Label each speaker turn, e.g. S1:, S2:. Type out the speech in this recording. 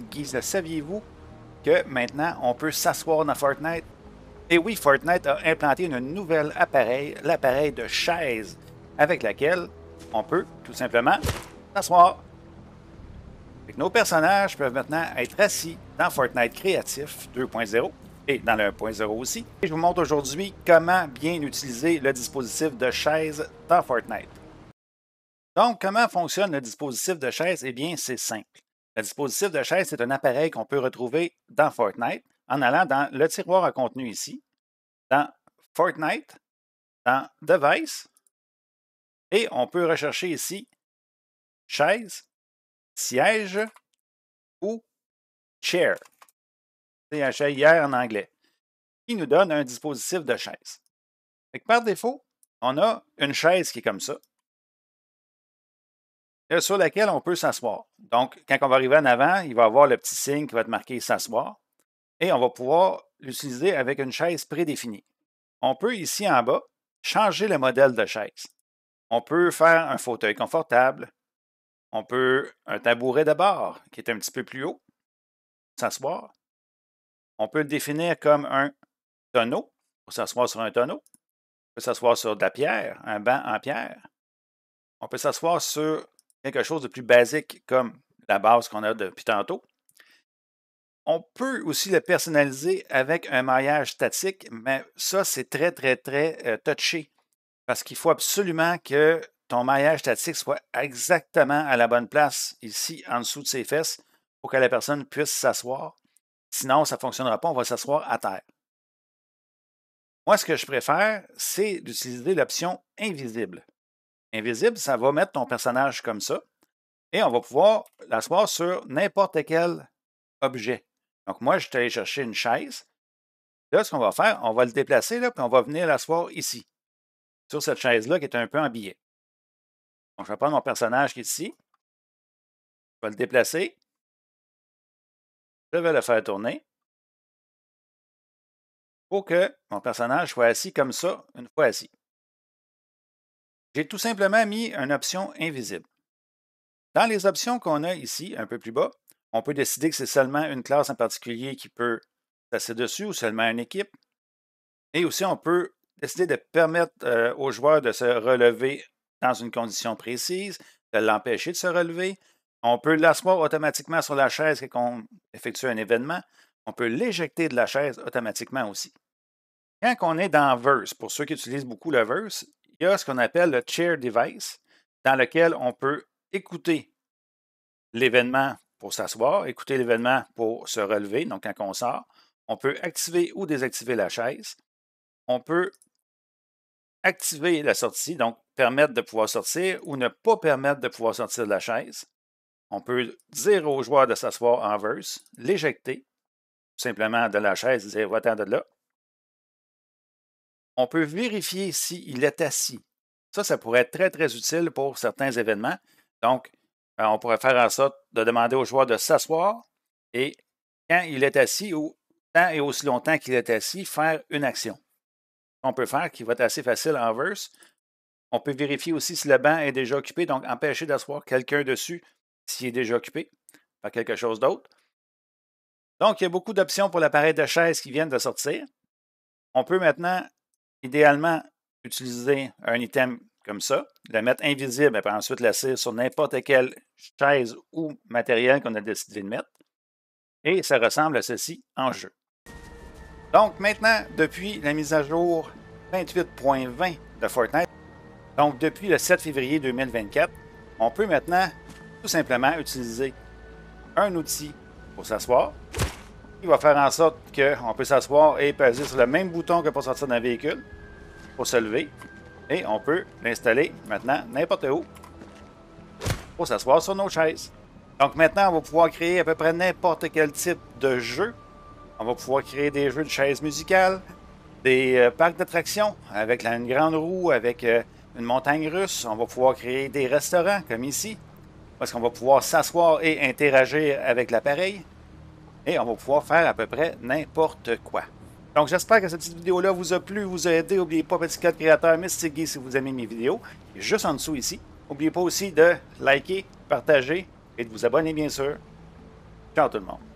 S1: guise Saviez-vous que maintenant, on peut s'asseoir dans Fortnite? Et oui, Fortnite a implanté un nouvel appareil, l'appareil de chaise, avec laquelle on peut tout simplement s'asseoir. Nos personnages peuvent maintenant être assis dans Fortnite Créatif 2.0 et dans le 1.0 aussi. Et je vous montre aujourd'hui comment bien utiliser le dispositif de chaise dans Fortnite. Donc, comment fonctionne le dispositif de chaise? Eh bien, c'est simple. Le dispositif de chaise, c'est un appareil qu'on peut retrouver dans Fortnite en allant dans le tiroir à contenu ici, dans Fortnite, dans Device, et on peut rechercher ici chaise, siège ou chair. C'est hier en anglais, qui nous donne un dispositif de chaise. par défaut, on a une chaise qui est comme ça, sur laquelle on peut s'asseoir. Donc, quand on va arriver en avant, il va avoir le petit signe qui va te marquer s'asseoir et on va pouvoir l'utiliser avec une chaise prédéfinie. On peut ici en bas changer le modèle de chaise. On peut faire un fauteuil confortable. On peut un tabouret de bord qui est un petit peu plus haut, s'asseoir. On peut le définir comme un tonneau pour s'asseoir sur un tonneau. On peut s'asseoir sur de la pierre, un banc en pierre. On peut s'asseoir sur quelque chose de plus basique comme la base qu'on a depuis tantôt. On peut aussi le personnaliser avec un maillage statique, mais ça, c'est très, très, très euh, touché parce qu'il faut absolument que ton maillage statique soit exactement à la bonne place ici, en dessous de ses fesses, pour que la personne puisse s'asseoir. Sinon, ça ne fonctionnera pas, on va s'asseoir à terre. Moi, ce que je préfère, c'est d'utiliser l'option invisible invisible, ça va mettre ton personnage comme ça. Et on va pouvoir l'asseoir sur n'importe quel objet. Donc, moi, je suis allé chercher une chaise. Là, ce qu'on va faire, on va le déplacer, là, puis on va venir l'asseoir ici, sur cette chaise-là qui est un peu en billet. Donc, je vais prendre mon personnage qui est ici. Je vais le déplacer. Je vais le faire tourner pour que mon personnage soit assis comme ça une fois assis. J'ai tout simplement mis une option invisible. Dans les options qu'on a ici, un peu plus bas, on peut décider que c'est seulement une classe en particulier qui peut passer dessus ou seulement une équipe. Et aussi, on peut décider de permettre euh, aux joueurs de se relever dans une condition précise, de l'empêcher de se relever. On peut l'asseoir automatiquement sur la chaise quand on effectue un événement. On peut l'éjecter de la chaise automatiquement aussi. Quand on est dans Verse, pour ceux qui utilisent beaucoup le Verse, ce qu'on appelle le chair device, dans lequel on peut écouter l'événement pour s'asseoir, écouter l'événement pour se relever, donc quand on sort. On peut activer ou désactiver la chaise. On peut activer la sortie, donc permettre de pouvoir sortir ou ne pas permettre de pouvoir sortir de la chaise. On peut dire au joueur de s'asseoir en verse, l'éjecter, simplement de la chaise, dire va-t'en de là on peut vérifier s'il est assis. Ça, ça pourrait être très, très utile pour certains événements. Donc, euh, on pourrait faire en sorte de demander au joueur de s'asseoir et quand il est assis ou tant et aussi longtemps qu'il est assis, faire une action. On peut faire qui va être assez facile en verse. On peut vérifier aussi si le banc est déjà occupé, donc empêcher d'asseoir quelqu'un dessus s'il est déjà occupé par quelque chose d'autre. Donc, il y a beaucoup d'options pour l'appareil de chaise qui viennent de sortir. On peut maintenant idéalement, utiliser un item comme ça, le mettre invisible et ensuite l'asseoir sur n'importe quelle chaise ou matériel qu'on a décidé de mettre. Et ça ressemble à ceci en jeu. Donc maintenant, depuis la mise à jour 28.20 de Fortnite, donc depuis le 7 février 2024, on peut maintenant tout simplement utiliser un outil pour s'asseoir, il va faire en sorte qu'on peut s'asseoir et peser sur le même bouton que pour sortir d'un véhicule, pour se lever. Et on peut l'installer maintenant n'importe où pour s'asseoir sur nos chaises. Donc maintenant, on va pouvoir créer à peu près n'importe quel type de jeu. On va pouvoir créer des jeux de chaises musicales, des euh, parcs d'attractions avec une grande roue, avec euh, une montagne russe. On va pouvoir créer des restaurants comme ici, parce qu'on va pouvoir s'asseoir et interagir avec l'appareil et on va pouvoir faire à peu près n'importe quoi. Donc, j'espère que cette petite vidéo-là vous a plu, vous a aidé. N'oubliez pas, petit code créateur, Mystic Guy, si vous aimez mes vidéos, juste en dessous ici. N'oubliez pas aussi de liker, partager et de vous abonner, bien sûr. Ciao tout le monde.